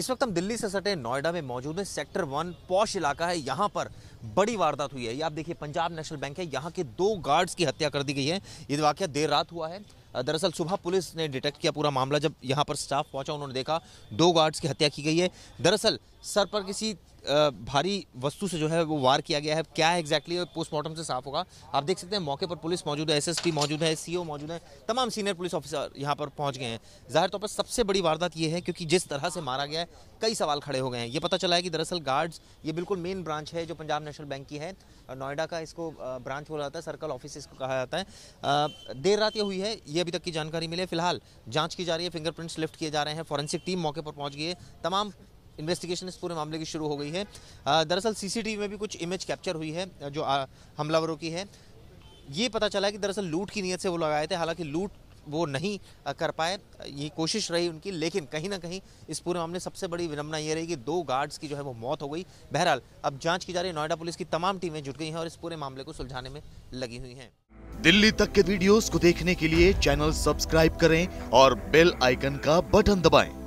इस वक्त हम दिल्ली से सटे नोएडा में मौजूद है सेक्टर वन पौश इलाका है यहाँ पर बड़ी वारदात हुई है ये आप देखिए पंजाब नेशनल बैंक है यहाँ के दो गार्ड्स की हत्या कर दी गई है ये वाक्य देर रात हुआ है दरअसल सुबह पुलिस ने डिटेक्ट किया पूरा मामला जब यहाँ पर स्टाफ पहुँचा उन्होंने देखा दो गार्ड्स की हत्या की गई है दरअसल सर पर किसी भारी वस्तु से जो है वो वार किया गया है क्या है एग्जैक्टली पोस्टमार्टम से साफ होगा आप देख सकते हैं मौके पर पुलिस मौजूद है एसएसपी मौजूद है सीओ मौजूद है तमाम सीनियर पुलिस ऑफिसर यहाँ पर पहुँच गए हैं जाहिर तौर पर सबसे बड़ी वारदात ये है क्योंकि जिस तरह से मारा गया है कई सवाल खड़े हो गए हैं ये पता चला है कि दरअसल गार्ड्स ये बिल्कुल मेन ब्रांच है जो पंजाब नेशनल बैंक की है नोएडा का इसको ब्रांच बोला जाता है सर्कल ऑफिस इसको कहा जाता है देर रात ये हुई है ये अभी तक की जानकारी मिले फिलहाल जाँच की जा रही है फिंगरप्रिंट्स लिफ्ट किए जा रहे हैं फॉरेंसिक टीम मौके पर पहुँच गई है तमाम इन्वेस्टिगेशन इस पूरे मामले की शुरू हो गई है दरअसल सीसीटीवी में भी कुछ इमेज कैप्चर हुई है जो हमलावरों की है ये पता चला कि दरअसल लूट की नीयत से वो लगाए थे हालांकि लूट वो नहीं कर पाए ये कोशिश रही उनकी लेकिन कहीं ना कहीं इस पूरे मामले सबसे बड़ी विडम्बना ये रही कि दो गार्ड्स की जो है वो मौत हो गई बहरहाल अब जांच की जा रही है नोएडा पुलिस की तमाम टीमें जुट गई हैं और इस पूरे मामले को सुलझाने में लगी हुई हैं दिल्ली तक के वीडियोस को देखने के लिए चैनल सब्सक्राइब करें और बेल आइकन का बटन दबाएं